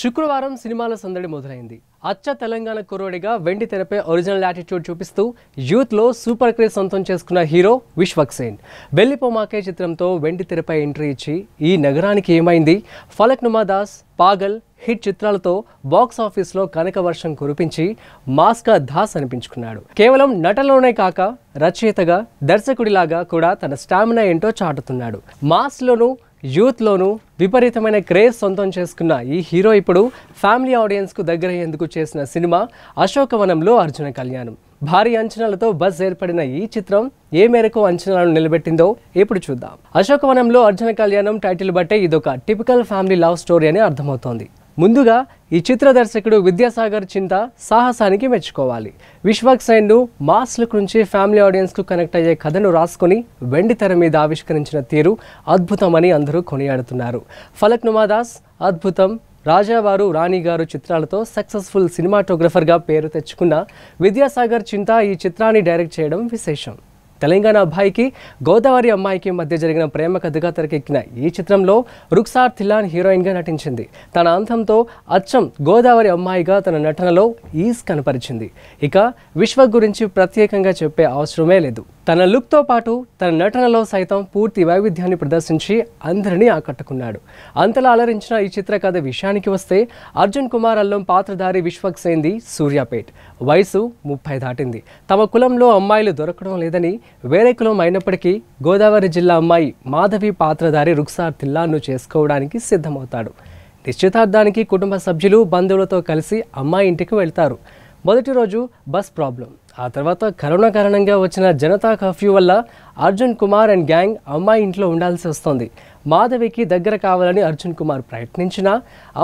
శుక్రవారం సినిమాల సందడి మొదలైంది అచ్చ తెలంగాణ కురోడిగా వెండి తెరపై ఒరిజినల్ యాటిట్యూడ్ చూపిస్తూ యూత్లో సూపర్ క్రేజ్ సొంతం చేసుకున్న హీరో విశ్వక్ సేన్ బెల్లిపోమాకే చిత్రంతో వెండి తెరపై ఎంట్రీ ఇచ్చి ఈ నగరానికి ఏమైంది ఫలక్ నుమాదాస్ పాగల్ హిట్ చిత్రాలతో బాక్స్ ఆఫీస్లో కనక వర్షం కురిపించి మాస్కా దాస్ అనిపించుకున్నాడు కేవలం నటలోనే కాక రచయితగా దర్శకుడిలాగా కూడా తన స్టామినా ఏంటో చాటుతున్నాడు మాస్లోనూ యూత్లోనూ విపరీతమైన క్రేజ్ సొంతం చేసుకున్న ఈ హీరో ఇప్పుడు ఫ్యామిలీ ఆడియన్స్కు దగ్గరయ్యేందుకు చేసిన సినిమా అశోకవనంలో అర్జున కళ్యాణం భారీ అంచనాలతో బస్ ఏర్పడిన ఈ చిత్రం ఏ మేరకు అంచనాలను నిలబెట్టిందో ఇప్పుడు చూద్దాం అశోకవనంలో అర్జున కళ్యాణం టైటిల్ బట్టే ఇదొక టిపికల్ ఫ్యామిలీ లవ్ స్టోరీ అని అర్థమవుతోంది ముందుగా ఈ చిత్ర దర్శకుడు విద్యాసాగర్ చింత సాహసానికి మెచ్చుకోవాలి విశ్వక్ సైన్ను మాస్ లుక్ నుంచి ఫ్యామిలీ ఆడియన్స్కు కనెక్ట్ అయ్యే కథను రాసుకుని వెండి తెర మీద ఆవిష్కరించిన తీరు అద్భుతమని అందరూ కొనియాడుతున్నారు ఫలక్ నుమాదాస్ అద్భుతం రాజావారు రాణిగారు చిత్రాలతో సక్సెస్ఫుల్ సినిమాటోగ్రఫర్గా పేరు తెచ్చుకున్న విద్యాసాగర్ చింత ఈ చిత్రాన్ని డైరెక్ట్ చేయడం విశేషం తెలంగాణ అబ్బాయికి గోదావరి అమ్మాయికి మధ్య జరిగిన ప్రేమ కథగా తెరకెక్కిన ఈ చిత్రంలో రుక్సార్ థిలాన్ హీరోయిన్గా నటించింది తన అంతంతో అచ్చం గోదావరి అమ్మాయిగా తన నటనలో ఈస్ కనపరిచింది ఇక విశ్వ గురించి ప్రత్యేకంగా చెప్పే అవసరమే లేదు తన లుక్తో పాటు తన నటనలో సైతం పూర్తి వైవిధ్యాన్ని ప్రదర్శించి అందరినీ ఆకట్టుకున్నాడు అంతలా అలరించిన ఈ చిత్రకథ విషయానికి వస్తే అర్జున్ కుమార్ అల్లం పాత్రధారి విశ్వక్ సేంది సూర్యాపేట్ వయసు ముప్పై దాటింది తమ కులంలో అమ్మాయిలు దొరకడం లేదని వేరే కులం అయినప్పటికీ గోదావరి జిల్లా అమ్మాయి మాధవి పాత్రధారి రుక్సార్ తిల్లాను చేసుకోవడానికి సిద్ధమవుతాడు నిశ్చితార్థానికి కుటుంబ సభ్యులు బంధువులతో కలిసి అమ్మాయి ఇంటికి వెళ్తారు మొదటి రోజు బస్ ప్రాబ్లం ఆ తర్వాత కరోనా కారణంగా వచ్చిన జనతా కర్ఫ్యూ వల్ల అర్జున్ కుమార్ అండ్ గ్యాంగ్ అమ్మాయి ఇంట్లో ఉండాల్సి వస్తోంది మాధవికి దగ్గర కావాలని అర్జున్ కుమార్ ప్రయత్నించినా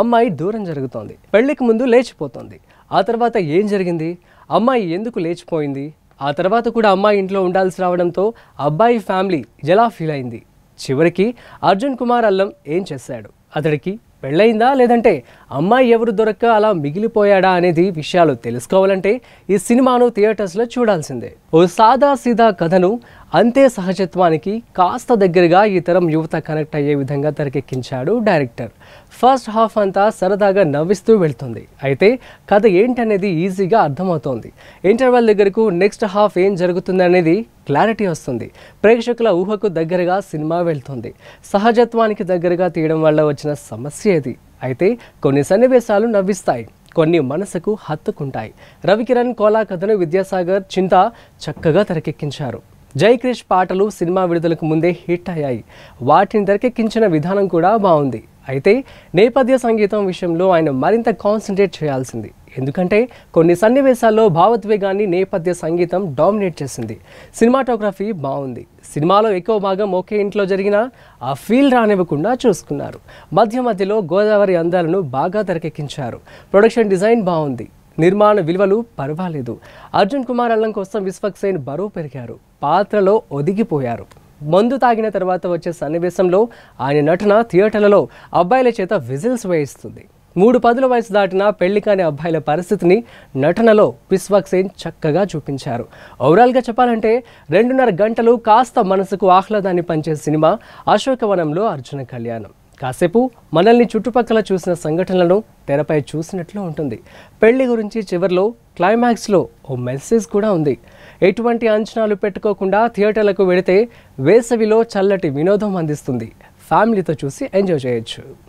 అమ్మాయి దూరం జరుగుతోంది పెళ్లికి ముందు లేచిపోతోంది ఆ తర్వాత ఏం జరిగింది అమ్మాయి ఎందుకు లేచిపోయింది ఆ తర్వాత కూడా అమ్మాయి ఇంట్లో ఉండాల్సి రావడంతో అబ్బాయి ఫ్యామిలీ ఎలా ఫీల్ అయింది చివరికి అర్జున్ కుమార్ అల్లం ఏం చేశాడు అతడికి పెళ్ళయిందా లేదంటే అమ్మాయి ఎవరు దొరక్క అలా మిగిలిపోయాడా అనేది విషయాలు తెలుసుకోవాలంటే ఈ సినిమాను థియేటర్స్లో చూడాల్సిందే ఓ సాదా సీదా కథను అంతే సహజత్వానికి కాస్త దగ్గరగా ఈ తరం యువత కనెక్ట్ అయ్యే విధంగా తెరకెక్కించాడు డైరెక్టర్ ఫస్ట్ హాఫ్ అంతా సరదాగా నవ్విస్తూ వెళ్తుంది అయితే కథ ఏంటనేది ఈజీగా అర్థమవుతోంది ఇంటర్వెల్ దగ్గరకు నెక్స్ట్ హాఫ్ ఏం జరుగుతుందనేది క్లారిటీ వస్తుంది ప్రేక్షకుల ఊహకు దగ్గరగా సినిమా వెళ్తుంది సహజత్వానికి దగ్గరగా తీయడం వల్ల వచ్చిన సమస్య ఇది అయితే కొన్ని సన్నివేశాలు నవ్విస్తాయి కొన్ని మనసుకు హత్తుకుంటాయి రవికిరణ్ కోలా కథను విద్యాసాగర్ చింత చక్కగా తెరకెక్కించారు జైక్రిష్ పాటలు సినిమా విడుదలకు ముందే హిట్ అయ్యాయి వాటిని తెరకెక్కించిన విధానం కూడా బాగుంది అయితే నేపథ్య సంగీతం విషయంలో ఆయన మరింత కాన్సన్ట్రేట్ చేయాల్సింది ఎందుకంటే కొన్ని సన్నివేశాల్లో భావోద్వేగాన్ని నేపథ్య సంగీతం డామినేట్ చేసింది సినిమాటోగ్రఫీ బాగుంది సినిమాలో ఎక్కువ భాగం ఒకే ఇంట్లో జరిగిన ఆ ఫీల్ రానివ్వకుండా చూసుకున్నారు మధ్య మధ్యలో గోదావరి అందాలను బాగా తెరకెక్కించారు ప్రొడక్షన్ డిజైన్ బాగుంది నిర్మాణ విలువలు పర్వాలేదు అర్జున్ కుమార్ అల్లం కోసం విశ్వక్సేన్ బరువు పెరిగారు పాత్రలో ఒదిగిపోయారు మందు తాగిన తర్వాత వచ్చే సన్నివేశంలో ఆయన నటన థియేటర్లలో అబ్బాయిల చేత విజిల్స్ వేయిస్తుంది మూడు పదుల వయసు దాటిన పెళ్లి కాని అబ్బాయిల పరిస్థితిని నటనలో పిస్వాక్ సేన్ చక్కగా చూపించారు ఓవరాల్గా చెప్పాలంటే రెండున్నర గంటలు కాస్త మనసుకు ఆహ్లాదాన్ని పంచే సినిమా అశోకవనంలో అర్జున కళ్యాణం కాసేపు మనల్ని చుట్టుపక్కల చూసిన సంఘటనలను తెరపై చూసినట్లు ఉంటుంది పెళ్లి గురించి చివరిలో క్లైమాక్స్లో ఓ మెసేజ్ కూడా ఉంది ఎటువంటి అంచనాలు పెట్టుకోకుండా థియేటర్లకు వెళితే వేసవిలో చల్లటి వినోదం అందిస్తుంది ఫ్యామిలీతో చూసి ఎంజాయ్ చేయొచ్చు